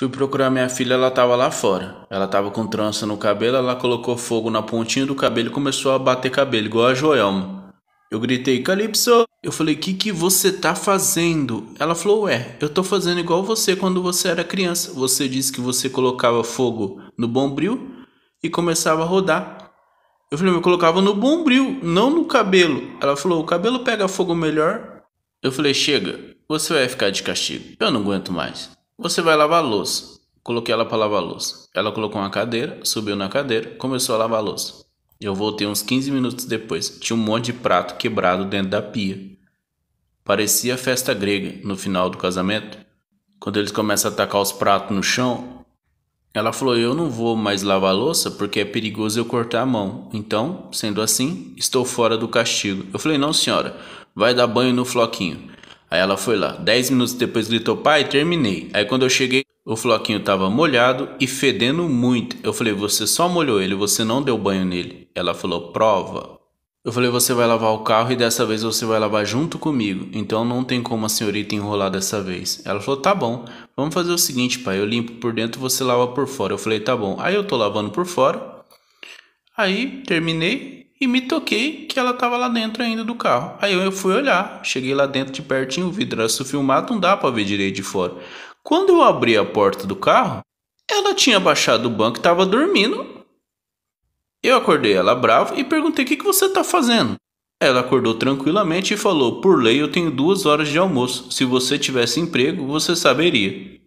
Fui procurar minha filha, ela tava lá fora. Ela tava com trança no cabelo, ela colocou fogo na pontinha do cabelo e começou a bater cabelo, igual a Joelma. Eu gritei, Calypso! Eu falei, que que você tá fazendo? Ela falou, ué, eu tô fazendo igual você quando você era criança. Você disse que você colocava fogo no bombril e começava a rodar. Eu falei, eu colocava no bombril, não no cabelo. Ela falou, o cabelo pega fogo melhor. Eu falei, chega, você vai ficar de castigo. Eu não aguento mais. Você vai lavar a louça. Coloquei ela para lavar a louça. Ela colocou uma cadeira, subiu na cadeira, começou a lavar a louça. Eu voltei uns 15 minutos depois. Tinha um monte de prato quebrado dentro da pia. Parecia festa grega no final do casamento. Quando eles começam a atacar os pratos no chão, ela falou: Eu não vou mais lavar louça porque é perigoso eu cortar a mão. Então, sendo assim, estou fora do castigo. Eu falei: Não, senhora, vai dar banho no floquinho. Aí ela foi lá. Dez minutos depois gritou, pai, terminei. Aí quando eu cheguei, o floquinho tava molhado e fedendo muito. Eu falei, você só molhou ele, você não deu banho nele. Ela falou, prova. Eu falei, você vai lavar o carro e dessa vez você vai lavar junto comigo. Então não tem como a senhorita enrolar dessa vez. Ela falou, tá bom, vamos fazer o seguinte, pai. Eu limpo por dentro você lava por fora. Eu falei, tá bom. Aí eu tô lavando por fora. Aí terminei. E me toquei que ela tava lá dentro ainda do carro. Aí eu fui olhar, cheguei lá dentro de pertinho, o vidro era filmado, não dá para ver direito de fora. Quando eu abri a porta do carro, ela tinha baixado o banco e tava dormindo. Eu acordei ela brava e perguntei: "O que, que você tá fazendo?" Ela acordou tranquilamente e falou: Por lei eu tenho duas horas de almoço. Se você tivesse emprego, você saberia.